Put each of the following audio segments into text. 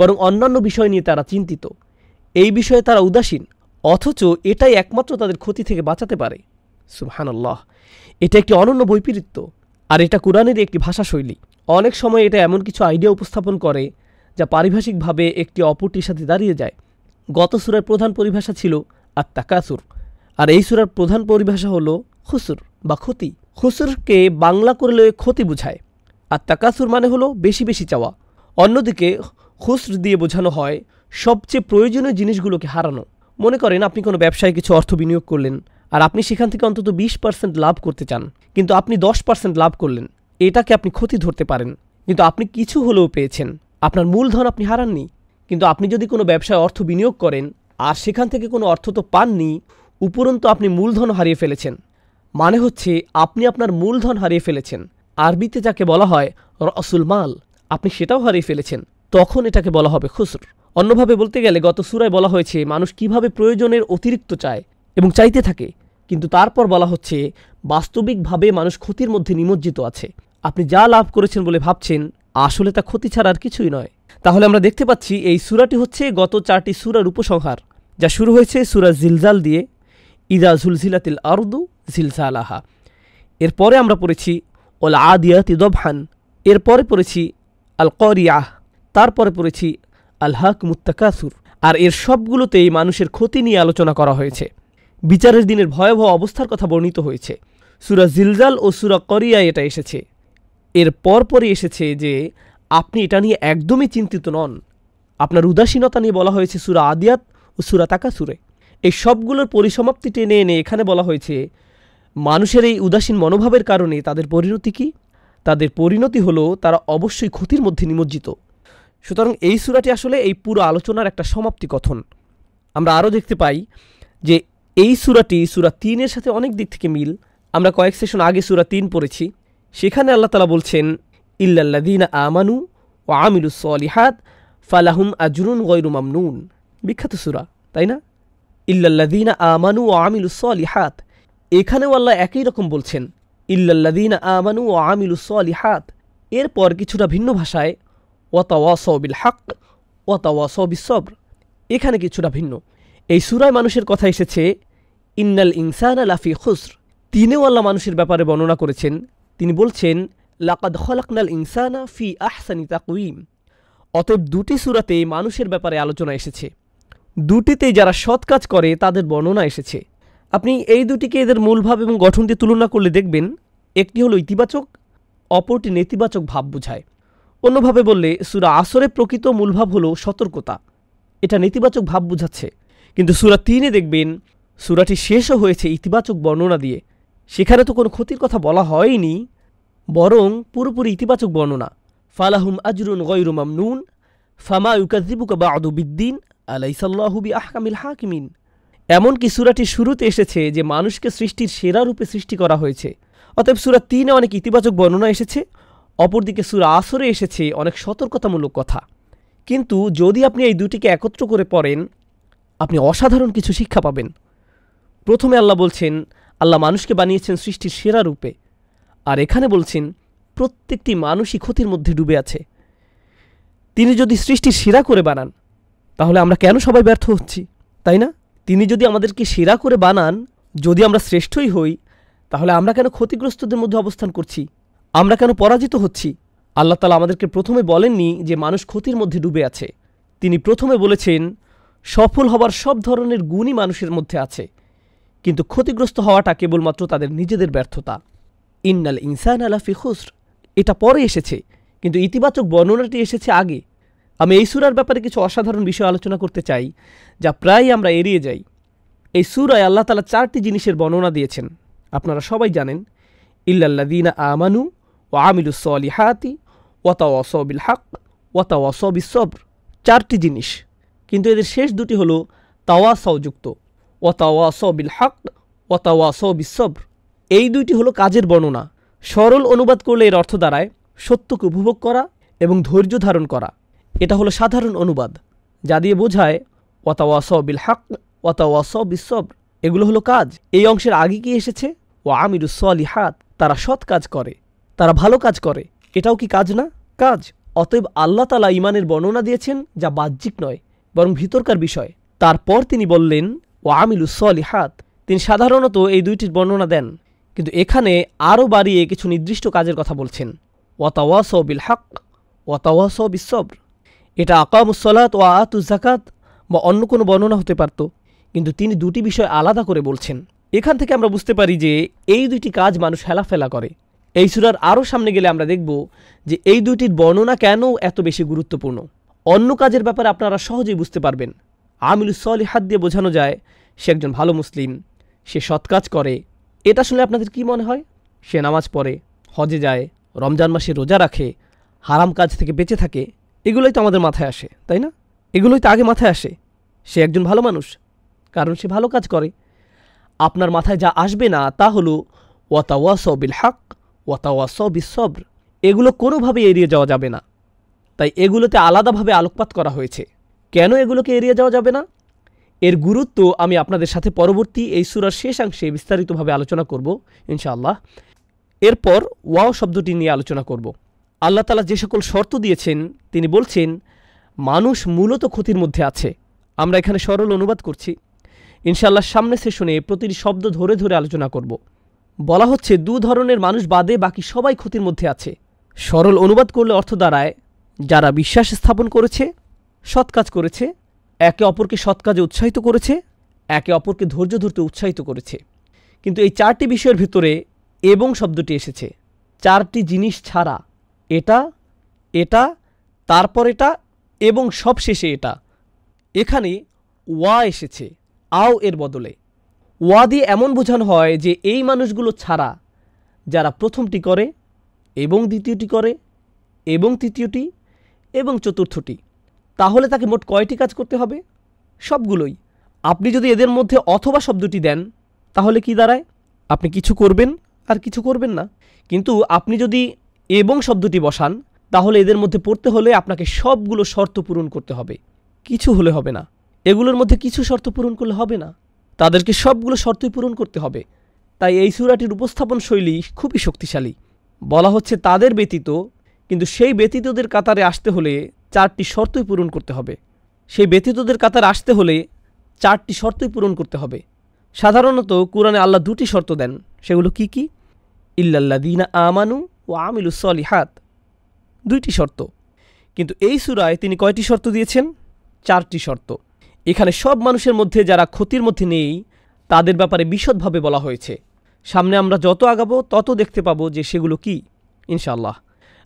বরং অন্যান্য বিষয় নিয়ে তারা চিন্তিত এই বিষয়ে তারা উদাসীন অথচ এটাই একমাত্র তাদের ক্ষতি থেকে বাঁচাতে পারে সুবহানাল্লাহ এটা একটি অনন্য বৈপরীত্য আর এটা কোরআনের একটি ভাষাশৈলী অনেক সময় এটা এমন কিছু আইডিয়া উপস্থাপন করে যা পারিভাষিকভাবে একটি অপরটির সাথে দাঁড়িয়ে যায় গত সুরের প্রধান পরিভাষা ছিল আর তাকাসুর আর এই সুরার প্রধান পরিভাষা হলো খুসুর বা ক্ষতি খুসুরকে বাংলা করলে ক্ষতি বুঝায় আর তাকাসুর মানে হলো বেশি বেশি চাওয়া অন্যদিকে খুসর দিয়ে বোঝানো হয় সবচেয়ে প্রয়োজনীয় জিনিসগুলোকে হারানো মনে করেন আপনি কোনো ব্যবসায় কিছু অর্থ বিনিয়োগ করলেন আর আপনি সেখান থেকে অন্তত বিশ পার্সেন্ট লাভ করতে চান কিন্তু আপনি দশ পার্সেন্ট লাভ করলেন এটাকে আপনি ক্ষতি ধরতে পারেন কিন্তু আপনি কিছু হলেও পেয়েছেন আপনার মূলধন আপনি হারাননি কিন্তু আপনি যদি কোনো ব্যবসায় অর্থ বিনিয়োগ করেন আর সেখান থেকে কোনো অর্থ তো পাননি উপরন্তু আপনি মূলধন হারিয়ে ফেলেছেন মানে হচ্ছে আপনি আপনার মূলধন হারিয়ে ফেলেছেন আরবিতে যাকে বলা হয় রসুল মাল আপনি সেটাও হারিয়ে ফেলেছেন তখন এটাকে বলা হবে খুসর অন্যভাবে বলতে গেলে গত সুরায় বলা হয়েছে মানুষ কিভাবে প্রয়োজনের অতিরিক্ত চায় এবং চাইতে থাকে কিন্তু তারপর বলা হচ্ছে বাস্তবিকভাবে মানুষ ক্ষতির মধ্যে নিমজ্জিত আছে আপনি যা লাভ করেছেন বলে ভাবছেন আসলে তা ক্ষতি ছাড়া আর কিছুই নয় তাহলে আমরা দেখতে পাচ্ছি এই সুরাটি হচ্ছে গত চারটি সুরার উপসংহার যা শুরু হয়েছে সুরা জিলজাল দিয়ে ইদা ঝুলঝিলাতিল আরদু আলাহা এরপরে আমরা পড়েছি ওল আদিয়াতি দবহান এরপরে পড়েছি আল করিয়াহ তারপরে পড়েছি আলহাক মুত্তাকাসুর আর এর সবগুলোতেই মানুষের ক্ষতি নিয়ে আলোচনা করা হয়েছে বিচারের দিনের ভয়াবহ অবস্থার কথা বর্ণিত হয়েছে সুরা জিলজাল ও সুরা করিয়ায় এটা এসেছে এর পরপরই এসেছে যে আপনি এটা নিয়ে একদমই চিন্তিত নন আপনার উদাসীনতা নিয়ে বলা হয়েছে সুরা আদিয়াত ও সুরা তাকাসুরে এই সবগুলোর পরিসমাপ্তি টেনে এনে এখানে বলা হয়েছে মানুষের এই উদাসীন মনোভাবের কারণে তাদের পরিণতি কি তাদের পরিণতি হলো তারা অবশ্যই ক্ষতির মধ্যে নিমজ্জিত সুতরাং এই সুরাটি আসলে এই পুরো আলোচনার একটা সমাপ্তি কথন আমরা আরও দেখতে পাই যে এই সুরাটি সুরা তিনের সাথে অনেক দিক থেকে মিল আমরা কয়েক সেশন আগে সুরা তিন পড়েছি সেখানে আল্লাহ তালা বলছেন ইল্লাল্লাদিনা আমানু ও আমিলু সলিহাত ফালাহুম আজরুন গৈরু মামনুন বিখ্যাত সুরা তাই না ইল্লাল্লাদিনা আমানু ও আমিলু সলিহাত এখানেও আল্লাহ একই রকম বলছেন ইল্লাল্লাদিনা আমানু ও আমিলু সলিহাত এরপর কিছুটা ভিন্ন ভাষায় ওয়াতাওয়াস বিল হাক ওয়াতাওয়াস সব্র এখানে কিছুটা ভিন্ন এই সুরায় মানুষের কথা এসেছে ইন্নাল ইনসান লাফি খুসর তিনিও আল্লাহ মানুষের ব্যাপারে বর্ণনা করেছেন তিনি বলছেন লাকাদ খলাকনাল ইনসানা ফি আহসানি তাকুইম অতএব দুটি সুরাতে মানুষের ব্যাপারে আলোচনা এসেছে দুটিতেই যারা সৎ কাজ করে তাদের বর্ণনা এসেছে আপনি এই দুটিকে এদের মূলভাব এবং গঠন দিয়ে তুলনা করলে দেখবেন একটি হলো ইতিবাচক অপরটি নেতিবাচক ভাব বোঝায় অন্যভাবে বললে সুরা আসরে প্রকৃত মূলভাব হলো সতর্কতা এটা নেতিবাচক ভাব বুঝাচ্ছে কিন্তু সুরা তিনে দেখবেন সুরাটি শেষও হয়েছে ইতিবাচক বর্ণনা দিয়ে সেখানে তো কোনো ক্ষতির কথা বলা হয়নি বরং পুরোপুরি ইতিবাচক বর্ণনা ফালাহুম আজরুন গৈরু নুন ফামা ইউকাজিবুকা বা আদুবিদ্দিন আলাইসাল্লাহুবি আহকামিল হাকিমিন এমনকি সুরাটি শুরুতে এসেছে যে মানুষকে সৃষ্টির সেরা রূপে সৃষ্টি করা হয়েছে অতএব সুরা তিনে অনেক ইতিবাচক বর্ণনা এসেছে অপরদিকে সুরা আসরে এসেছে অনেক সতর্কতামূলক কথা কিন্তু যদি আপনি এই দুটিকে একত্র করে পড়েন আপনি অসাধারণ কিছু শিক্ষা পাবেন প্রথমে আল্লাহ বলছেন আল্লাহ মানুষকে বানিয়েছেন সৃষ্টির সেরা রূপে আর এখানে বলছেন প্রত্যেকটি মানুষই ক্ষতির মধ্যে ডুবে আছে তিনি যদি সৃষ্টি সেরা করে বানান তাহলে আমরা কেন সবাই ব্যর্থ হচ্ছি তাই না তিনি যদি আমাদেরকে সেরা করে বানান যদি আমরা শ্রেষ্ঠই হই তাহলে আমরা কেন ক্ষতিগ্রস্তদের মধ্যে অবস্থান করছি আমরা কেন পরাজিত হচ্ছি আল্লাহ তালা আমাদেরকে প্রথমে বলেননি যে মানুষ ক্ষতির মধ্যে ডুবে আছে তিনি প্রথমে বলেছেন সফল হবার সব ধরনের গুণই মানুষের মধ্যে আছে কিন্তু ক্ষতিগ্রস্ত হওয়াটা কেবলমাত্র তাদের নিজেদের ব্যর্থতা ইন্নাল ইনসান আলা খুসর এটা পরে এসেছে কিন্তু ইতিবাচক বর্ণনাটি এসেছে আগে আমি এই সুরার ব্যাপারে কিছু অসাধারণ বিষয় আলোচনা করতে চাই যা প্রায় আমরা এড়িয়ে যাই এই সুরায় আল্লাহ তালা চারটি জিনিসের বর্ণনা দিয়েছেন আপনারা সবাই জানেন ইল্লাল্লাদিনা আমানু ও আমিলুস আলিহাতি ওয়াতাওয়াসবিল হাক ওয়াতাওয়াসবিস সবর চারটি জিনিস কিন্তু এদের শেষ দুটি হলো তাওয়াসাওযুক্ত ওয়াতাওয়াসবিল হাক ওয়াতাওয়াসবিস সবর এই দুইটি হলো কাজের বর্ণনা সরল অনুবাদ করলে এর অর্থ দাঁড়ায় সত্যকে উপভোগ করা এবং ধৈর্য ধারণ করা এটা হলো সাধারণ অনুবাদ যা দিয়ে বোঝায় ওয়াতাওয়াস বিল হাক ওয়াতাওয়াস বিসব এগুলো হলো কাজ এই অংশের আগে কি এসেছে ও হাত তারা সৎ কাজ করে তারা ভালো কাজ করে এটাও কি কাজ না কাজ অতএব আল্লাহ তালা ইমানের বর্ণনা দিয়েছেন যা বাহ্যিক নয় বরং ভিতরকার বিষয় তারপর তিনি বললেন ও আমিলুসলি হাত তিনি সাধারণত এই দুইটির বর্ণনা দেন কিন্তু এখানে আরও বাড়িয়ে কিছু নির্দিষ্ট কাজের কথা বলছেন ওয়াতাওয়াস বিল হাক ওয়াতাওয়াস বিশ্বব্র এটা আকামুসলাত ও জাকাত বা অন্য কোনো বর্ণনা হতে পারত কিন্তু তিনি দুটি বিষয় আলাদা করে বলছেন এখান থেকে আমরা বুঝতে পারি যে এই দুটি কাজ মানুষ হেলাফেলা করে এই সুরার আরও সামনে গেলে আমরা দেখব যে এই দুইটির বর্ণনা কেন এত বেশি গুরুত্বপূর্ণ অন্য কাজের ব্যাপারে আপনারা সহজেই বুঝতে পারবেন আমিল হাত দিয়ে বোঝানো যায় সে একজন ভালো মুসলিম সে সৎ কাজ করে এটা শুনে আপনাদের কি মনে হয় সে নামাজ পড়ে হজে যায় রমজান মাসে রোজা রাখে হারাম কাজ থেকে বেঁচে থাকে এগুলোই তো আমাদের মাথায় আসে তাই না এগুলোই তো আগে মাথায় আসে সে একজন ভালো মানুষ কারণ সে ভালো কাজ করে আপনার মাথায় যা আসবে না তা হলো ওয়াতাওয়াস বিল হাক ওয়াতাওয়াস বিসব্র এগুলো কোনোভাবে এড়িয়ে যাওয়া যাবে না তাই এগুলোতে আলাদাভাবে আলোকপাত করা হয়েছে কেন এগুলোকে এড়িয়ে যাওয়া যাবে না এর গুরুত্ব আমি আপনাদের সাথে পরবর্তী এই সুরার শেষাংশে বিস্তারিতভাবে আলোচনা করব ইনশাআল্লাহ এরপর ওয়াও শব্দটি নিয়ে আলোচনা করব আল্লাহ তালা যে সকল শর্ত দিয়েছেন তিনি বলছেন মানুষ মূলত ক্ষতির মধ্যে আছে আমরা এখানে সরল অনুবাদ করছি ইনশাআল্লাহ সামনে সেশনে প্রতিটি শব্দ ধরে ধরে আলোচনা করব বলা হচ্ছে দু ধরনের মানুষ বাদে বাকি সবাই ক্ষতির মধ্যে আছে সরল অনুবাদ করলে অর্থ দাঁড়ায় যারা বিশ্বাস স্থাপন করেছে সৎ কাজ করেছে একে অপরকে সৎ কাজে উৎসাহিত করেছে একে অপরকে ধৈর্য ধরতে উৎসাহিত করেছে কিন্তু এই চারটি বিষয়ের ভিতরে এবং শব্দটি এসেছে চারটি জিনিস ছাড়া এটা এটা তারপর এটা এবং সবশেষে এটা এখানে ওয়া এসেছে আও এর বদলে ওয়াদি এমন বোঝানো হয় যে এই মানুষগুলো ছাড়া যারা প্রথমটি করে এবং দ্বিতীয়টি করে এবং তৃতীয়টি এবং চতুর্থটি তাহলে তাকে মোট কয়টি কাজ করতে হবে সবগুলোই আপনি যদি এদের মধ্যে অথবা শব্দটি দেন তাহলে কি দাঁড়ায় আপনি কিছু করবেন আর কিছু করবেন না কিন্তু আপনি যদি এবং শব্দটি বসান তাহলে এদের মধ্যে পড়তে হলে আপনাকে সবগুলো শর্ত পূরণ করতে হবে কিছু হলে হবে না এগুলোর মধ্যে কিছু শর্ত পূরণ করলে হবে না তাদেরকে সবগুলো শর্তই পূরণ করতে হবে তাই এই সুরাটির উপস্থাপন শৈলী খুবই শক্তিশালী বলা হচ্ছে তাদের ব্যতীত কিন্তু সেই ব্যতীতদের কাতারে আসতে হলে চারটি শর্তই পূরণ করতে হবে সেই ব্যতীতদের কাতারে আসতে হলে চারটি শর্তই পূরণ করতে হবে সাধারণত কোরআনে আল্লাহ দুটি শর্ত দেন সেগুলো কি কি দিনা আমানু ও সলিহাত দুইটি শর্ত কিন্তু এই সুরায় তিনি কয়টি শর্ত দিয়েছেন চারটি শর্ত এখানে সব মানুষের মধ্যে যারা ক্ষতির মধ্যে নেই তাদের ব্যাপারে বিশদভাবে বলা হয়েছে সামনে আমরা যত আগাবো তত দেখতে পাবো যে সেগুলো কি ইনশাআল্লাহ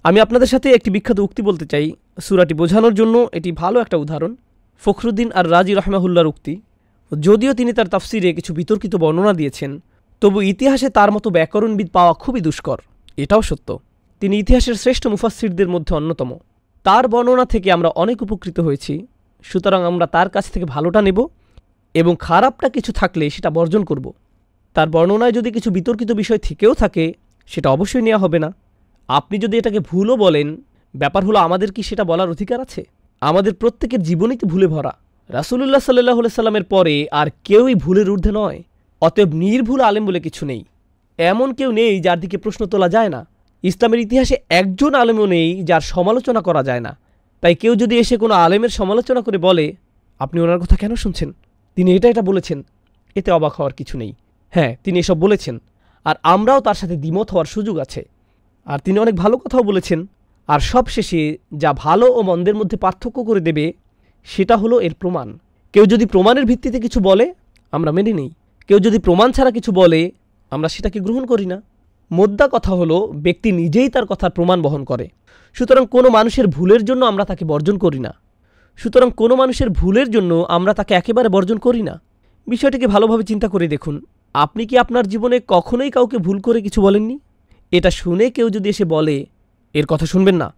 আমি আপনাদের সাথে একটি বিখ্যাত উক্তি বলতে চাই সুরাটি বোঝানোর জন্য এটি ভালো একটা উদাহরণ ফখরুদ্দিন আর রাজি রহমাহুল্লার উক্তি যদিও তিনি তার তাফসিরে কিছু বিতর্কিত বর্ণনা দিয়েছেন তবু ইতিহাসে তার মতো ব্যাকরণবিদ পাওয়া খুবই দুষ্কর এটাও সত্য তিনি ইতিহাসের শ্রেষ্ঠ মুফাসিরদের মধ্যে অন্যতম তার বর্ণনা থেকে আমরা অনেক উপকৃত হয়েছি সুতরাং আমরা তার কাছ থেকে ভালোটা নেব এবং খারাপটা কিছু থাকলে সেটা বর্জন করব। তার বর্ণনায় যদি কিছু বিতর্কিত বিষয় থেকেও থাকে সেটা অবশ্যই নেওয়া হবে না আপনি যদি এটাকে ভুলও বলেন ব্যাপার হলো আমাদের কি সেটা বলার অধিকার আছে আমাদের প্রত্যেকের জীবনই তো ভুলে ভরা রাসুলুল্লাহ সাল্লাহ সাল্লামের পরে আর কেউই ভুলের ঊর্ধ্বে নয় অতএব নির্ভুল আলেম বলে কিছু নেই এমন কেউ নেই যার দিকে প্রশ্ন তোলা যায় না ইসলামের ইতিহাসে একজন আলেমও নেই যার সমালোচনা করা যায় না তাই কেউ যদি এসে কোনো আলেমের সমালোচনা করে বলে আপনি ওনার কথা কেন শুনছেন তিনি এটা এটা বলেছেন এতে অবাক হওয়ার কিছু নেই হ্যাঁ তিনি এসব বলেছেন আর আমরাও তার সাথে দ্বিমত হওয়ার সুযোগ আছে আর তিনি অনেক ভালো কথাও বলেছেন আর সবশেষে যা ভালো ও মন্দের মধ্যে পার্থক্য করে দেবে সেটা হলো এর প্রমাণ কেউ যদি প্রমাণের ভিত্তিতে কিছু বলে আমরা মেনে নিই কেউ যদি প্রমাণ ছাড়া কিছু বলে আমরা সেটাকে গ্রহণ করি না মোদ্দা কথা হলো ব্যক্তি নিজেই তার কথার প্রমাণ বহন করে সুতরাং কোনো মানুষের ভুলের জন্য আমরা তাকে বর্জন করি না সুতরাং কোনো মানুষের ভুলের জন্য আমরা তাকে একেবারে বর্জন করি না বিষয়টিকে ভালোভাবে চিন্তা করে দেখুন আপনি কি আপনার জীবনে কখনোই কাউকে ভুল করে কিছু বলেননি এটা শুনে কেউ যদি এসে বলে এর কথা শুনবেন না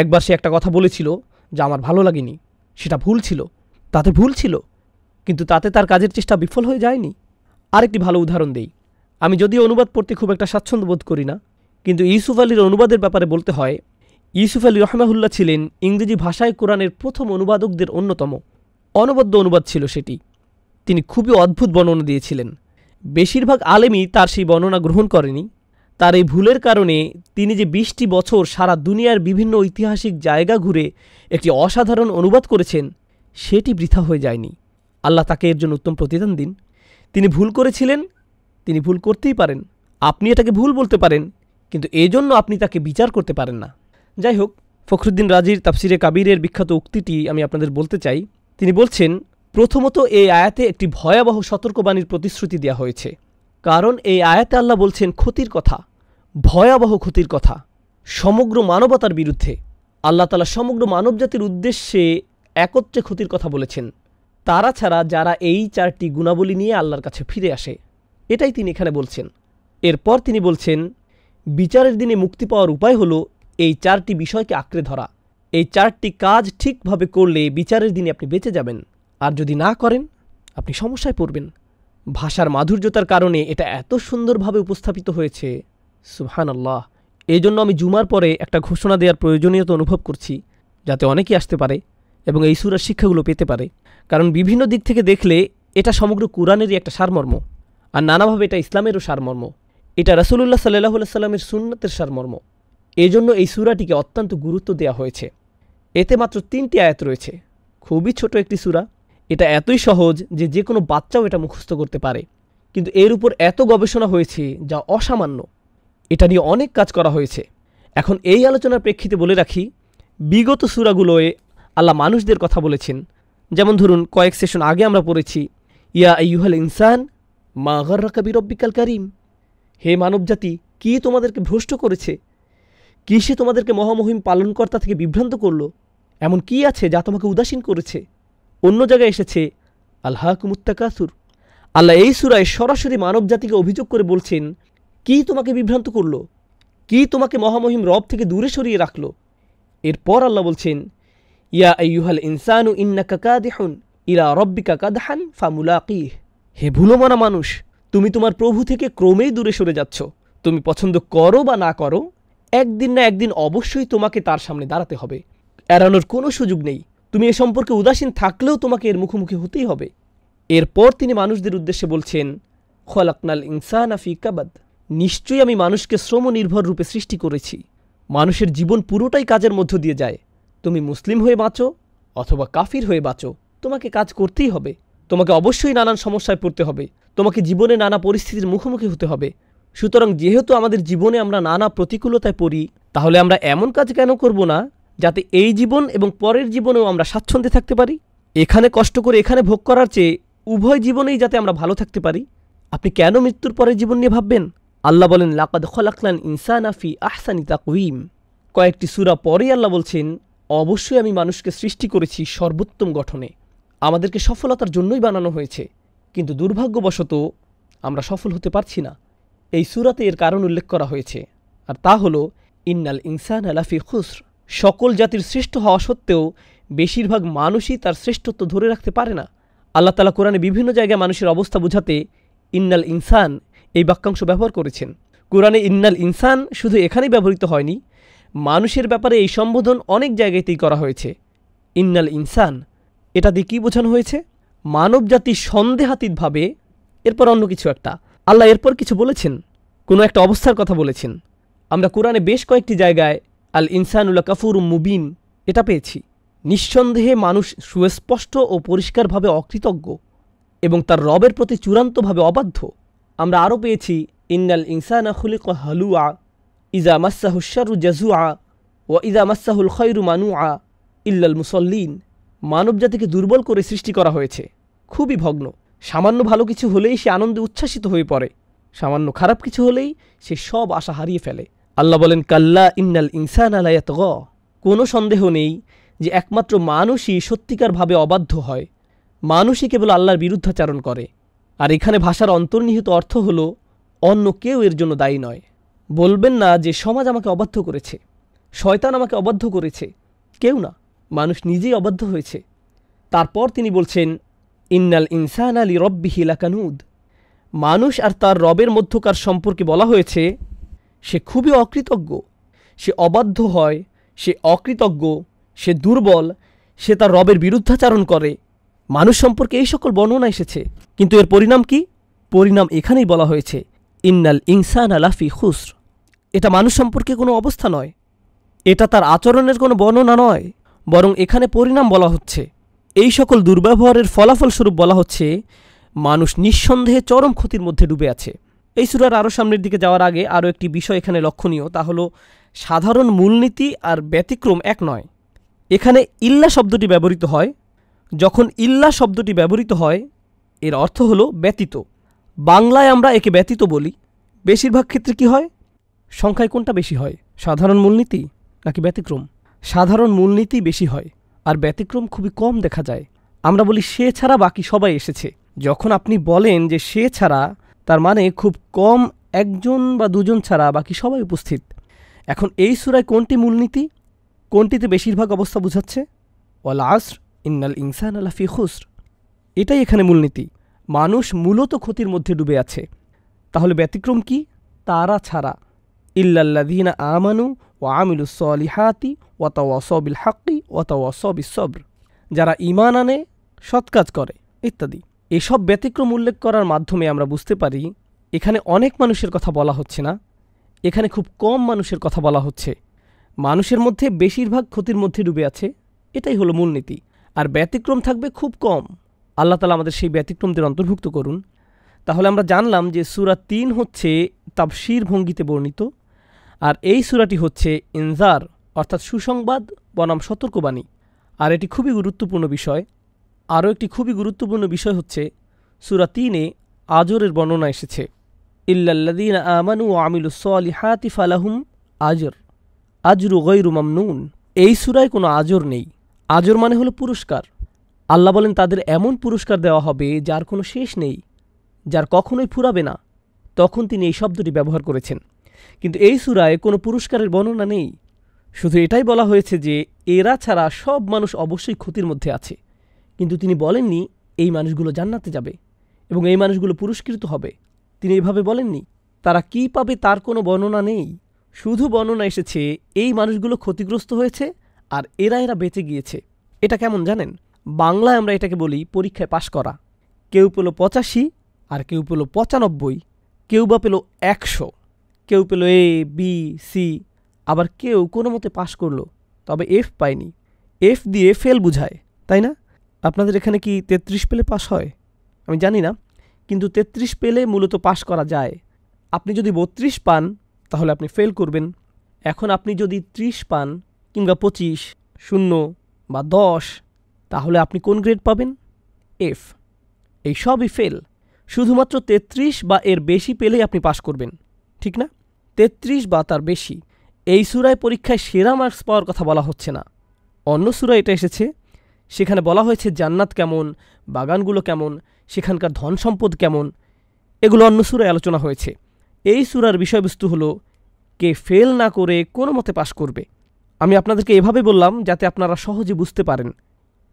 একবার সে একটা কথা বলেছিল যা আমার ভালো লাগেনি সেটা ভুল ছিল তাতে ভুল ছিল কিন্তু তাতে তার কাজের চেষ্টা বিফল হয়ে যায়নি আরেকটি ভালো উদাহরণ দেই আমি যদিও অনুবাদ পড়তে খুব একটা স্বাচ্ছন্দ্য বোধ করি না কিন্তু ইউসুফ আলীর অনুবাদের ব্যাপারে বলতে হয় ইউসুফ আলী রহমাহুল্লাহ ছিলেন ইংরেজি ভাষায় কোরআনের প্রথম অনুবাদকদের অন্যতম অনবদ্য অনুবাদ ছিল সেটি তিনি খুবই অদ্ভুত বর্ণনা দিয়েছিলেন বেশিরভাগ আলেমই তার সেই বর্ণনা গ্রহণ করেনি তার এই ভুলের কারণে তিনি যে বিশটি বছর সারা দুনিয়ার বিভিন্ন ঐতিহাসিক জায়গা ঘুরে একটি অসাধারণ অনুবাদ করেছেন সেটি বৃথা হয়ে যায়নি আল্লাহ তাকে এর জন্য উত্তম প্রতিদান দিন তিনি ভুল করেছিলেন তিনি ভুল করতেই পারেন আপনি এটাকে ভুল বলতে পারেন কিন্তু এজন্য আপনি তাকে বিচার করতে পারেন না যাই হোক ফখরুদ্দিন রাজির তাফসিরে কাবিরের বিখ্যাত উক্তিটি আমি আপনাদের বলতে চাই তিনি বলছেন প্রথমত এই আয়াতে একটি ভয়াবহ সতর্কবাণীর প্রতিশ্রুতি দেওয়া হয়েছে কারণ এই আয়াতে আল্লাহ বলছেন ক্ষতির কথা ভয়াবহ ক্ষতির কথা সমগ্র মানবতার বিরুদ্ধে আল্লাহ তালা সমগ্র মানবজাতির উদ্দেশ্যে একত্রে ক্ষতির কথা বলেছেন তারা ছাড়া যারা এই চারটি গুণাবলী নিয়ে আল্লাহর কাছে ফিরে আসে এটাই তিনি এখানে বলছেন এরপর তিনি বলছেন বিচারের দিনে মুক্তি পাওয়ার উপায় হলো এই চারটি বিষয়কে আঁকড়ে ধরা এই চারটি কাজ ঠিকভাবে করলে বিচারের দিনে আপনি বেঁচে যাবেন আর যদি না করেন আপনি সমস্যায় পড়বেন ভাষার মাধুর্যতার কারণে এটা এত সুন্দরভাবে উপস্থাপিত হয়েছে সুহান আল্লাহ এই জন্য আমি জুমার পরে একটা ঘোষণা দেওয়ার প্রয়োজনীয়তা অনুভব করছি যাতে অনেকেই আসতে পারে এবং এই সুরার শিক্ষাগুলো পেতে পারে কারণ বিভিন্ন দিক থেকে দেখলে এটা সমগ্র কোরআনেরই একটা সারমর্ম আর নানাভাবে এটা ইসলামেরও সারমর্ম এটা রাসুলুল্লাহ সাল্লাহ সাল্লামের সুন্নতের সারমর্ম এজন্য এই সুরাটিকে অত্যন্ত গুরুত্ব দেওয়া হয়েছে এতে মাত্র তিনটি আয়াত রয়েছে খুবই ছোট একটি সুরা এটা এতই সহজ যে যে কোনো বাচ্চাও এটা মুখস্থ করতে পারে কিন্তু এর উপর এত গবেষণা হয়েছে যা অসামান্য এটা নিয়ে অনেক কাজ করা হয়েছে এখন এই আলোচনার প্রেক্ষিতে বলে রাখি বিগত সুরাগুলোয় আল্লাহ মানুষদের কথা বলেছেন যেমন ধরুন কয়েক সেশন আগে আমরা পড়েছি ইয়া ইউহাল ইনসান মা আগর রাকাবি রব্বিকাল কারিম হে মানবজাতি কি তোমাদেরকে ভ্রষ্ট করেছে কি সে তোমাদেরকে মহামহিম পালনকর্তা থেকে বিভ্রান্ত করল এমন কি আছে যা তোমাকে উদাসীন করেছে অন্য জায়গায় এসেছে আল্লাহ কুমুত্তাকাসুর আল্লাহ এই সুরায় সরাসরি মানব জাতিকে অভিযোগ করে বলছেন কি তোমাকে বিভ্রান্ত করলো কি তোমাকে মহামহিম রব থেকে দূরে সরিয়ে রাখল এরপর আল্লাহ বলছেন ইয়া ইউহাল ইনসানু ইন্না কাকা দেহন ইরা রব্বিকা ফামুলা ফামুলাকি হে ভুলোমানা মানুষ তুমি তোমার প্রভু থেকে ক্রমেই দূরে সরে যাচ্ছ তুমি পছন্দ করো বা না করো একদিন না একদিন অবশ্যই তোমাকে তার সামনে দাঁড়াতে হবে এড়ানোর কোনো সুযোগ নেই তুমি এ সম্পর্কে উদাসীন থাকলেও তোমাকে এর মুখোমুখি হতেই হবে এরপর তিনি মানুষদের উদ্দেশ্যে বলছেন খোয়ালাকনাল ইনসান আফি কাবাদ নিশ্চয়ই আমি মানুষকে শ্রম নির্ভর রূপে সৃষ্টি করেছি মানুষের জীবন পুরোটাই কাজের মধ্য দিয়ে যায় তুমি মুসলিম হয়ে বাঁচো অথবা কাফির হয়ে বাঁচো তোমাকে কাজ করতেই হবে তোমাকে অবশ্যই নানান সমস্যায় পড়তে হবে তোমাকে জীবনে নানা পরিস্থিতির মুখোমুখি হতে হবে সুতরাং যেহেতু আমাদের জীবনে আমরা নানা প্রতিকূলতায় পড়ি তাহলে আমরা এমন কাজ কেন করব না যাতে এই জীবন এবং পরের জীবনেও আমরা স্বাচ্ছন্দ্যে থাকতে পারি এখানে কষ্ট করে এখানে ভোগ করার চেয়ে উভয় জীবনেই যাতে আমরা ভালো থাকতে পারি আপনি কেন মৃত্যুর পরের জীবন নিয়ে ভাববেন আল্লাহ বলেন লাকাদ খলাকলান ইনসান আফি আহসানি তাকুইম কয়েকটি সুরা পরেই আল্লাহ বলছেন অবশ্যই আমি মানুষকে সৃষ্টি করেছি সর্বোত্তম গঠনে আমাদেরকে সফলতার জন্যই বানানো হয়েছে কিন্তু দুর্ভাগ্যবশত আমরা সফল হতে পারছি না এই সুরাতে এর কারণ উল্লেখ করা হয়েছে আর তা হল ইন্নাল ইনসান আলাফি খুসর সকল জাতির শ্রেষ্ঠ হওয়া সত্ত্বেও বেশিরভাগ মানুষই তার শ্রেষ্ঠত্ব ধরে রাখতে পারে না আল্লাহ তালা কোরআনে বিভিন্ন জায়গায় মানুষের অবস্থা বোঝাতে ইন্নাল ইনসান এই বাক্যাংশ ব্যবহার করেছেন কোরআনে ইন্নাল ইনসান শুধু এখানেই ব্যবহৃত হয়নি মানুষের ব্যাপারে এই সম্বোধন অনেক জায়গাতেই করা হয়েছে ইন্নাল ইনসান এটা দিয়ে কী বোঝানো হয়েছে মানব জাতি সন্দেহাতীতভাবে এরপর অন্য কিছু একটা আল্লাহ এরপর কিছু বলেছেন কোনো একটা অবস্থার কথা বলেছেন আমরা কোরআনে বেশ কয়েকটি জায়গায় আল ইনসানুল্লা কাফুর মুবিন এটা পেয়েছি নিঃসন্দেহে মানুষ সুস্পষ্ট ও পরিষ্কারভাবে অকৃতজ্ঞ এবং তার রবের প্রতি চূড়ান্তভাবে অবাধ্য আমরা আরও পেয়েছি ইন্নাল ইনসানা খুলিক হালুয়া ইজা মাসাহুসারু জাজুয়া ও ইজা মাসাহুল খৈরু মানুয়া ইল্লাল মুসল্লিন মানবজাতিকে দুর্বল করে সৃষ্টি করা হয়েছে খুবই ভগ্ন সামান্য ভালো কিছু হলেই সে আনন্দে উচ্ছ্বাসিত হয়ে পড়ে সামান্য খারাপ কিছু হলেই সে সব আশা হারিয়ে ফেলে আল্লাহ বলেন কাল্লা ইন্নাল ইনসান আলায়াত গ কোনো সন্দেহ নেই যে একমাত্র মানুষই সত্যিকারভাবে অবাধ্য হয় মানুষই কেবল আল্লাহর বিরুদ্ধাচারণ করে আর এখানে ভাষার অন্তর্নিহিত অর্থ হলো অন্য কেউ এর জন্য দায়ী নয় বলবেন না যে সমাজ আমাকে অবাধ্য করেছে শয়তান আমাকে অবাধ্য করেছে কেউ না মানুষ নিজেই অবাধ্য হয়েছে তারপর তিনি বলছেন ইন্নাল ইনসান আলী রব্বিহি লাকানুদ মানুষ আর তার রবের মধ্যকার সম্পর্কে বলা হয়েছে সে খুবই অকৃতজ্ঞ সে অবাধ্য হয় সে অকৃতজ্ঞ সে দুর্বল সে তার রবের বিরুদ্ধাচারণ করে মানুষ সম্পর্কে এই সকল বর্ণনা এসেছে কিন্তু এর পরিণাম কি পরিণাম এখানেই বলা হয়েছে ইন্নাল ইনসান আলাফি খুসর এটা মানুষ সম্পর্কে কোনো অবস্থা নয় এটা তার আচরণের কোনো বর্ণনা নয় বরং এখানে পরিণাম বলা হচ্ছে এই সকল দুর্ব্যবহারের ফলাফলস্বরূপ বলা হচ্ছে মানুষ নিঃসন্দেহে চরম ক্ষতির মধ্যে ডুবে আছে এই সুরার আরও সামনের দিকে যাওয়ার আগে আরও একটি বিষয় এখানে লক্ষণীয় তা হলো সাধারণ মূলনীতি আর ব্যতিক্রম এক নয় এখানে ইল্লা শব্দটি ব্যবহৃত হয় যখন ইল্লা শব্দটি ব্যবহৃত হয় এর অর্থ হলো ব্যতীত বাংলায় আমরা একে ব্যতীত বলি বেশিরভাগ ক্ষেত্রে কি হয় সংখ্যায় কোনটা বেশি হয় সাধারণ মূলনীতি নাকি ব্যতিক্রম সাধারণ মূলনীতি বেশি হয় আর ব্যতিক্রম খুবই কম দেখা যায় আমরা বলি সে ছাড়া বাকি সবাই এসেছে যখন আপনি বলেন যে সে ছাড়া তার মানে খুব কম একজন বা দুজন ছাড়া বাকি সবাই উপস্থিত এখন এই সুরায় কোনটি মূলনীতি কোনটিতে বেশিরভাগ অবস্থা বোঝাচ্ছে ওয়াল আসর ইন্নাল ইনসান আলাফি হুসর এটাই এখানে মূলনীতি মানুষ মূলত ক্ষতির মধ্যে ডুবে আছে তাহলে ব্যতিক্রম কি তারা ছাড়া ইল্লাল্লাদিনা আমানু ও আমিলুসলিহাতি ওয়াতাওয়াসবিল হাক্কি ওয়াতাওয়াসবি সবর যারা ইমান আনে সৎ কাজ করে ইত্যাদি এসব ব্যতিক্রম উল্লেখ করার মাধ্যমে আমরা বুঝতে পারি এখানে অনেক মানুষের কথা বলা হচ্ছে না এখানে খুব কম মানুষের কথা বলা হচ্ছে মানুষের মধ্যে বেশিরভাগ ক্ষতির মধ্যে ডুবে আছে এটাই হলো মূলনীতি আর ব্যতিক্রম থাকবে খুব কম আল্লাহ তালা আমাদের সেই ব্যতিক্রমদের অন্তর্ভুক্ত করুন তাহলে আমরা জানলাম যে সুরা তিন হচ্ছে তাবশির ভঙ্গিতে বর্ণিত আর এই সুরাটি হচ্ছে ইনজার অর্থাৎ সুসংবাদ বনাম সতর্কবাণী আর এটি খুবই গুরুত্বপূর্ণ বিষয় আরও একটি খুবই গুরুত্বপূর্ণ বিষয় হচ্ছে সুরা তিনে আজরের বর্ণনা এসেছে ইল্লাল্লাদিন আমানু হাতি ফালাহুম আজর আজরু গৈরু নুন এই সুরায় কোনো আজর নেই আজর মানে হলো পুরস্কার আল্লাহ বলেন তাদের এমন পুরস্কার দেওয়া হবে যার কোনো শেষ নেই যার কখনোই ফুরাবে না তখন তিনি এই শব্দটি ব্যবহার করেছেন কিন্তু এই সুরায় কোনো পুরস্কারের বর্ণনা নেই শুধু এটাই বলা হয়েছে যে এরা ছাড়া সব মানুষ অবশ্যই ক্ষতির মধ্যে আছে কিন্তু তিনি বলেননি এই মানুষগুলো জান্নাতে যাবে এবং এই মানুষগুলো পুরস্কৃত হবে তিনি এভাবে বলেননি তারা কি পাবে তার কোনো বর্ণনা নেই শুধু বর্ণনা এসেছে এই মানুষগুলো ক্ষতিগ্রস্ত হয়েছে আর এরা এরা বেঁচে গিয়েছে এটা কেমন জানেন বাংলায় আমরা এটাকে বলি পরীক্ষায় পাশ করা কেউ পেল পঁচাশি আর কেউ পেল পঁচানব্বই কেউ বা পেল একশো কেউ পেল এ বি সি আবার কেউ কোনো মতে পাশ করলো তবে এফ পায়নি এফ দিয়ে ফেল বুঝায় তাই না আপনাদের এখানে কি তেত্রিশ পেলে পাস হয় আমি জানি না কিন্তু তেত্রিশ পেলে মূলত পাশ করা যায় আপনি যদি বত্রিশ পান তাহলে আপনি ফেল করবেন এখন আপনি যদি ত্রিশ পান কিংবা পঁচিশ শূন্য বা দশ তাহলে আপনি কোন গ্রেড পাবেন এফ এই সবই ফেল শুধুমাত্র তেত্রিশ বা এর বেশি পেলেই আপনি পাশ করবেন ঠিক না তেত্রিশ বা তার বেশি এই সুরায় পরীক্ষায় সেরা মার্কস পাওয়ার কথা বলা হচ্ছে না অন্য সুরায় এটা এসেছে সেখানে বলা হয়েছে জান্নাত কেমন বাগানগুলো কেমন সেখানকার ধন সম্পদ কেমন এগুলো অন্য সুরায় আলোচনা হয়েছে এই সুরার বিষয়বস্তু হলো কে ফেল না করে কোনো মতে পাশ করবে আমি আপনাদেরকে এভাবে বললাম যাতে আপনারা সহজে বুঝতে পারেন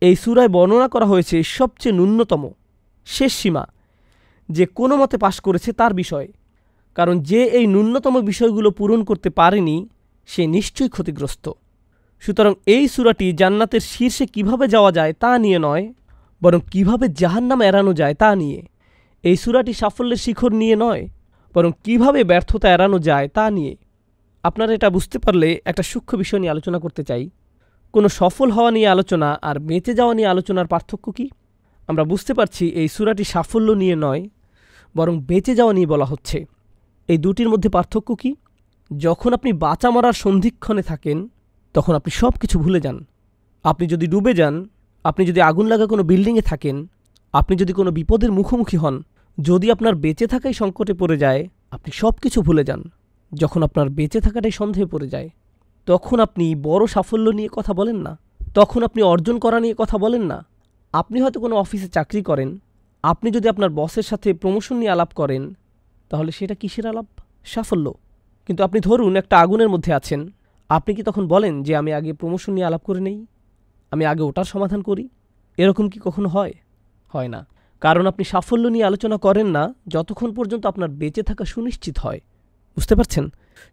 এই সুরায় বর্ণনা করা হয়েছে সবচেয়ে ন্যূনতম শেষ সীমা যে কোনো মতে পাশ করেছে তার বিষয় কারণ যে এই ন্যূনতম বিষয়গুলো পূরণ করতে পারেনি সে নিশ্চয়ই ক্ষতিগ্রস্ত সুতরাং এই সুরাটি জান্নাতের শীর্ষে কিভাবে যাওয়া যায় তা নিয়ে নয় বরং কিভাবে জাহান্নাম এড়ানো যায় তা নিয়ে এই সুরাটি সাফল্যের শিখর নিয়ে নয় বরং কিভাবে ব্যর্থতা এড়ানো যায় তা নিয়ে আপনারা এটা বুঝতে পারলে একটা সূক্ষ্ম বিষয় নিয়ে আলোচনা করতে চাই কোনো সফল হওয়া নিয়ে আলোচনা আর বেঁচে যাওয়া নিয়ে আলোচনার পার্থক্য কি আমরা বুঝতে পারছি এই সুরাটি সাফল্য নিয়ে নয় বরং বেঁচে যাওয়া নিয়ে বলা হচ্ছে এই দুটির মধ্যে পার্থক্য কী যখন আপনি বাঁচা মরার সন্ধিক্ষণে থাকেন তখন আপনি সব কিছু ভুলে যান আপনি যদি ডুবে যান আপনি যদি আগুন লাগা কোনো বিল্ডিংয়ে থাকেন আপনি যদি কোনো বিপদের মুখোমুখি হন যদি আপনার বেঁচে থাকাই সংকটে পড়ে যায় আপনি সব কিছু ভুলে যান যখন আপনার বেঁচে থাকাটাই সন্দেহে পড়ে যায় তখন আপনি বড় সাফল্য নিয়ে কথা বলেন না তখন আপনি অর্জন করা নিয়ে কথা বলেন না আপনি হয়তো কোনো অফিসে চাকরি করেন আপনি যদি আপনার বসের সাথে প্রমোশন নিয়ে আলাপ করেন তাহলে সেটা কিসের আলাপ সাফল্য কিন্তু আপনি ধরুন একটা আগুনের মধ্যে আছেন আপনি কি তখন বলেন যে আমি আগে প্রমোশন নিয়ে আলাপ করে নেই আমি আগে ওটার সমাধান করি এরকম কি কখনো হয় হয় না কারণ আপনি সাফল্য নিয়ে আলোচনা করেন না যতক্ষণ পর্যন্ত আপনার বেঁচে থাকা সুনিশ্চিত হয় বুঝতে পারছেন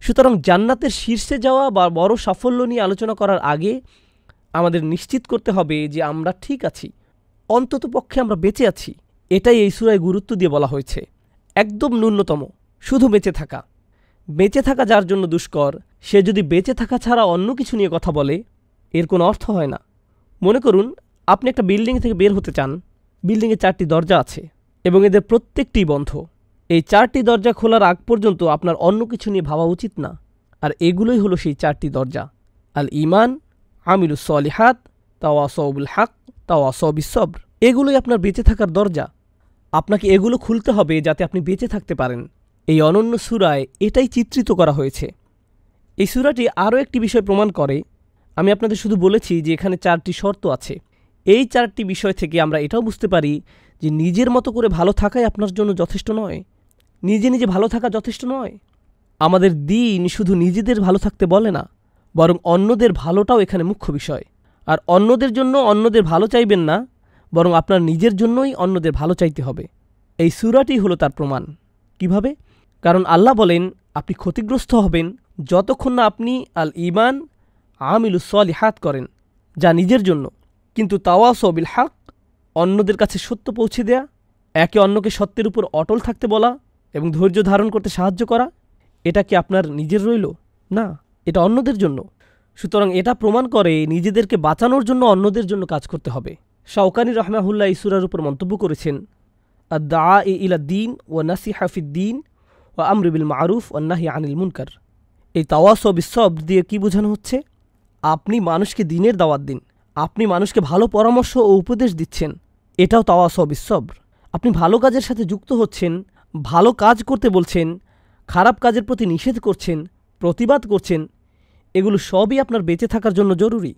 সুতরাং জান্নাতের শীর্ষে যাওয়া বা বড় সাফল্য নিয়ে আলোচনা করার আগে আমাদের নিশ্চিত করতে হবে যে আমরা ঠিক আছি অন্তত পক্ষে আমরা বেঁচে আছি এটাই এই সুরায় গুরুত্ব দিয়ে বলা হয়েছে একদম ন্যূনতম শুধু বেঁচে থাকা বেঁচে থাকা যার জন্য দুষ্কর সে যদি বেঁচে থাকা ছাড়া অন্য কিছু নিয়ে কথা বলে এর কোনো অর্থ হয় না মনে করুন আপনি একটা বিল্ডিং থেকে বের হতে চান বিল্ডিংয়ে চারটি দরজা আছে এবং এদের প্রত্যেকটি বন্ধ এই চারটি দরজা খোলার আগ পর্যন্ত আপনার অন্য কিছু নিয়ে ভাবা উচিত না আর এগুলোই হলো সেই চারটি দরজা আল ইমান আমিরুসলিহাত তাওয়াসবুল হাক তাওয়াসবিসব্র এগুলোই আপনার বেঁচে থাকার দরজা আপনাকে এগুলো খুলতে হবে যাতে আপনি বেঁচে থাকতে পারেন এই অনন্য সুরায় এটাই চিত্রিত করা হয়েছে এই সুরাটি আরও একটি বিষয় প্রমাণ করে আমি আপনাদের শুধু বলেছি যে এখানে চারটি শর্ত আছে এই চারটি বিষয় থেকে আমরা এটাও বুঝতে পারি যে নিজের মতো করে ভালো থাকাই আপনার জন্য যথেষ্ট নয় নিজে নিজে ভালো থাকা যথেষ্ট নয় আমাদের দিন শুধু নিজেদের ভালো থাকতে বলে না বরং অন্যদের ভালোটাও এখানে মুখ্য বিষয় আর অন্যদের জন্য অন্যদের ভালো চাইবেন না বরং আপনার নিজের জন্যই অন্যদের ভালো চাইতে হবে এই সুরাটি হলো তার প্রমাণ কিভাবে কারণ আল্লাহ বলেন আপনি ক্ষতিগ্রস্ত হবেন যতক্ষণ না আপনি আল ইমান আমিল হাত করেন যা নিজের জন্য কিন্তু তাওয়াসবিল হাক অন্যদের কাছে সত্য পৌঁছে দেয়া একে অন্যকে সত্যের উপর অটল থাকতে বলা এবং ধৈর্য ধারণ করতে সাহায্য করা এটা কি আপনার নিজের রইল না এটা অন্যদের জন্য সুতরাং এটা প্রমাণ করে নিজেদেরকে বাঁচানোর জন্য অন্যদের জন্য কাজ করতে হবে শাওকানি রহমাহুল্লাহ ইসুরার উপর মন্তব্য করেছেন আদা দিন ও নাসি হাফিদ্দিন ও আমরিবিল মারুফ ও নাহি আনিল মুনকার এই তাওয়াস ও বিশ্বব দিয়ে কি বোঝানো হচ্ছে আপনি মানুষকে দিনের দাওয়াত দিন আপনি মানুষকে ভালো পরামর্শ ও উপদেশ দিচ্ছেন এটাও তাওয়াস ও বিশ্বব্র আপনি ভালো কাজের সাথে যুক্ত হচ্ছেন ভালো কাজ করতে বলছেন খারাপ কাজের প্রতি নিষেধ করছেন প্রতিবাদ করছেন এগুলো সবই আপনার বেঁচে থাকার জন্য জরুরি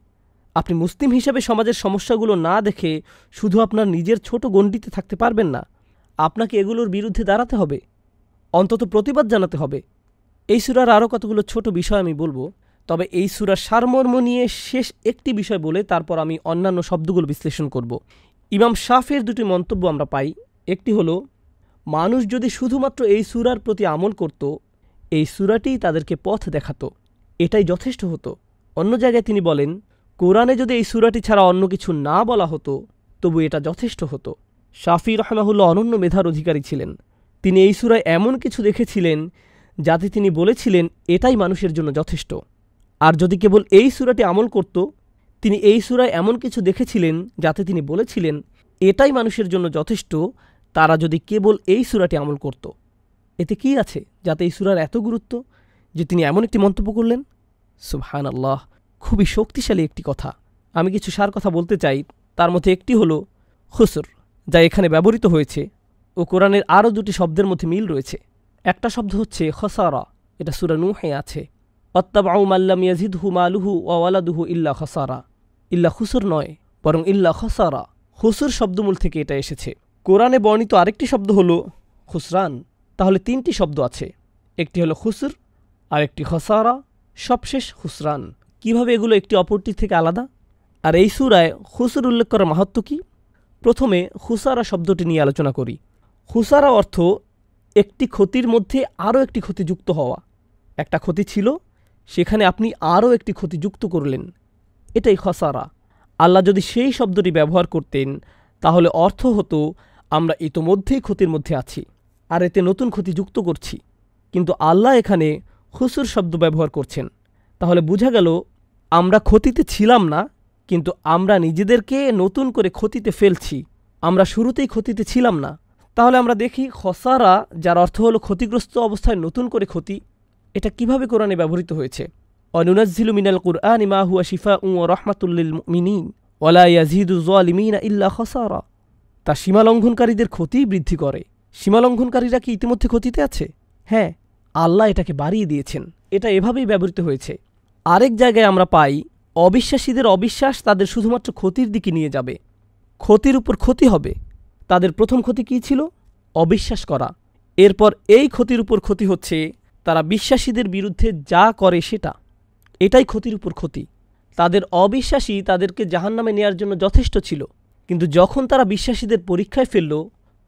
আপনি মুসলিম হিসাবে সমাজের সমস্যাগুলো না দেখে শুধু আপনার নিজের ছোট গণ্ডিতে থাকতে পারবেন না আপনাকে এগুলোর বিরুদ্ধে দাঁড়াতে হবে অন্তত প্রতিবাদ জানাতে হবে এই সুরার আরও কতগুলো ছোট বিষয় আমি বলবো তবে এই সুরার সারমর্ম নিয়ে শেষ একটি বিষয় বলে তারপর আমি অন্যান্য শব্দগুলো বিশ্লেষণ করব ইমাম শাফের দুটি মন্তব্য আমরা পাই একটি হলো মানুষ যদি শুধুমাত্র এই সুরার প্রতি আমল করত এই সুরাটি তাদেরকে পথ দেখাতো এটাই যথেষ্ট হতো অন্য জায়গায় তিনি বলেন কোরআনে যদি এই সুরাটি ছাড়া অন্য কিছু না বলা হতো তবু এটা যথেষ্ট হতো শাফি রহমাহুল্লা অনন্য মেধার অধিকারী ছিলেন তিনি এই সুরায় এমন কিছু দেখেছিলেন যাতে তিনি বলেছিলেন এটাই মানুষের জন্য যথেষ্ট আর যদি কেবল এই সুরাটি আমল করত তিনি এই সুরায় এমন কিছু দেখেছিলেন যাতে তিনি বলেছিলেন এটাই মানুষের জন্য যথেষ্ট তারা যদি কেবল এই সুরাটি আমল করত। এতে কি আছে যাতে এই সুরার এত গুরুত্ব যে তিনি এমন একটি মন্তব্য করলেন সুহান আল্লাহ খুবই শক্তিশালী একটি কথা আমি কিছু সার কথা বলতে চাই তার মধ্যে একটি হলো খুসুর যা এখানে ব্যবহৃত হয়েছে ও কোরআনের আরও দুটি শব্দের মধ্যে মিল রয়েছে একটা শব্দ হচ্ছে খসারা এটা হে আছে অত্তাবাউ মাল্লাম ইয়াজিদ হু মালুহু ওয়ালাদুহু ইল্লা খসারা ইল্লা খুসুর নয় বরং ইল্লা খসারা হুসুর শব্দমূল থেকে এটা এসেছে কোরআনে বর্ণিত আরেকটি শব্দ হল খুসরান তাহলে তিনটি শব্দ আছে একটি হলো খুসুর আরেকটি খসারা সবশেষ খুসরান কিভাবে এগুলো একটি অপরটি থেকে আলাদা আর এই সুরায় খুসুর উল্লেখ করার মাহাত্ম কী প্রথমে খুসারা শব্দটি নিয়ে আলোচনা করি হুসারা অর্থ একটি ক্ষতির মধ্যে আরও একটি ক্ষতি যুক্ত হওয়া একটা ক্ষতি ছিল সেখানে আপনি আরও একটি ক্ষতি যুক্ত করলেন এটাই খসারা আল্লাহ যদি সেই শব্দটি ব্যবহার করতেন তাহলে অর্থ হতো আমরা ইতোমধ্যেই ক্ষতির মধ্যে আছি আর এতে নতুন ক্ষতি যুক্ত করছি কিন্তু আল্লাহ এখানে হুসুর শব্দ ব্যবহার করছেন তাহলে বোঝা গেল আমরা ক্ষতিতে ছিলাম না কিন্তু আমরা নিজেদেরকে নতুন করে ক্ষতিতে ফেলছি আমরা শুরুতেই ক্ষতিতে ছিলাম না তাহলে আমরা দেখি খসারা যার অর্থ হলো ক্ষতিগ্রস্ত অবস্থায় নতুন করে ক্ষতি এটা কিভাবে কোরআনে ব্যবহৃত হয়েছে অনুনাজিলু মিনাল কুরআন ইমা হুয়া শিফা উ রহমাতুল্লিল মিনীন ওলা ইয়াজিদুজ্জালিমিনা ইল্লা খসারা তা সীমালঙ্ঘনকারীদের ক্ষতি বৃদ্ধি করে সীমালঙ্ঘনকারীরা কি ইতিমধ্যে ক্ষতিতে আছে হ্যাঁ আল্লাহ এটাকে বাড়িয়ে দিয়েছেন এটা এভাবেই ব্যবহৃত হয়েছে আরেক জায়গায় আমরা পাই অবিশ্বাসীদের অবিশ্বাস তাদের শুধুমাত্র ক্ষতির দিকে নিয়ে যাবে ক্ষতির উপর ক্ষতি হবে তাদের প্রথম ক্ষতি কী ছিল অবিশ্বাস করা এরপর এই ক্ষতির উপর ক্ষতি হচ্ছে তারা বিশ্বাসীদের বিরুদ্ধে যা করে সেটা এটাই ক্ষতির উপর ক্ষতি তাদের অবিশ্বাসী তাদেরকে জাহান্নামে নেয়ার জন্য যথেষ্ট ছিল কিন্তু যখন তারা বিশ্বাসীদের পরীক্ষায় ফেলল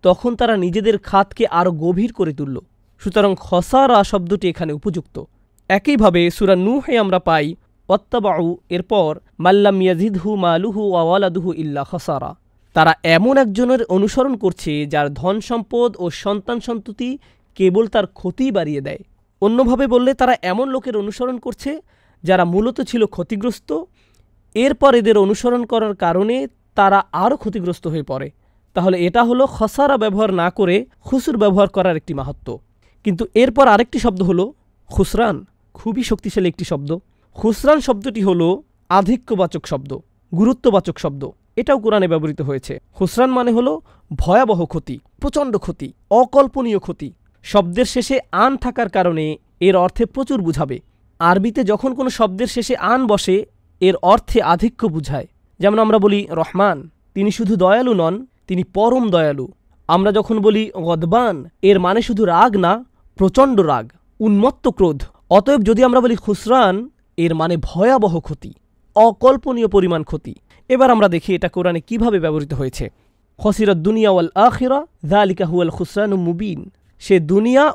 তখন তারা নিজেদের খাতকে আরও গভীর করে তুলল সুতরাং খসারা শব্দটি এখানে উপযুক্ত একইভাবে সুরা নুহে আমরা পাই অত্তাবাউ এরপর মাল্লাম মিয়াজিদহু মালুহু আওয়ালাদুহু ইল্লা খসারা তারা এমন একজনের অনুসরণ করছে যার ধন সম্পদ ও সন্তান সন্ততি কেবল তার ক্ষতি বাড়িয়ে দেয় অন্যভাবে বললে তারা এমন লোকের অনুসরণ করছে যারা মূলত ছিল ক্ষতিগ্রস্ত এরপর এদের অনুসরণ করার কারণে তারা আরও ক্ষতিগ্রস্ত হয়ে পড়ে তাহলে এটা হলো খসারা ব্যবহার না করে খুসুর ব্যবহার করার একটি মাহাত্ম কিন্তু এরপর আরেকটি শব্দ হলো খুসরান খুবই শক্তিশালী একটি শব্দ খুসরান শব্দটি হলো আধিক্যবাচক শব্দ গুরুত্ববাচক শব্দ এটাও কোরআনে ব্যবহৃত হয়েছে হুসরান মানে হলো ভয়াবহ ক্ষতি প্রচণ্ড ক্ষতি অকল্পনীয় ক্ষতি শব্দের শেষে আন থাকার কারণে এর অর্থে প্রচুর বুঝাবে আরবিতে যখন কোনো শব্দের শেষে আন বসে এর অর্থে আধিক্য বুঝায় যেমন আমরা বলি রহমান তিনি শুধু দয়ালু নন তিনি পরম দয়ালু আমরা যখন বলি গদবান এর মানে শুধু রাগ না প্রচণ্ড রাগ উন্মত্ত ক্রোধ অতএব যদি আমরা বলি খুসরান এর মানে ভয়াবহ ক্ষতি অকল্পনীয় পরিমাণ ক্ষতি এবার আমরা দেখি এটা কোরআনে কিভাবে ব্যবহৃত হয়েছে খসিরত দুনিয়া ওয়াল আখিরা জালিকা হুয়াল খুসরানু মুবিন সে দুনিয়া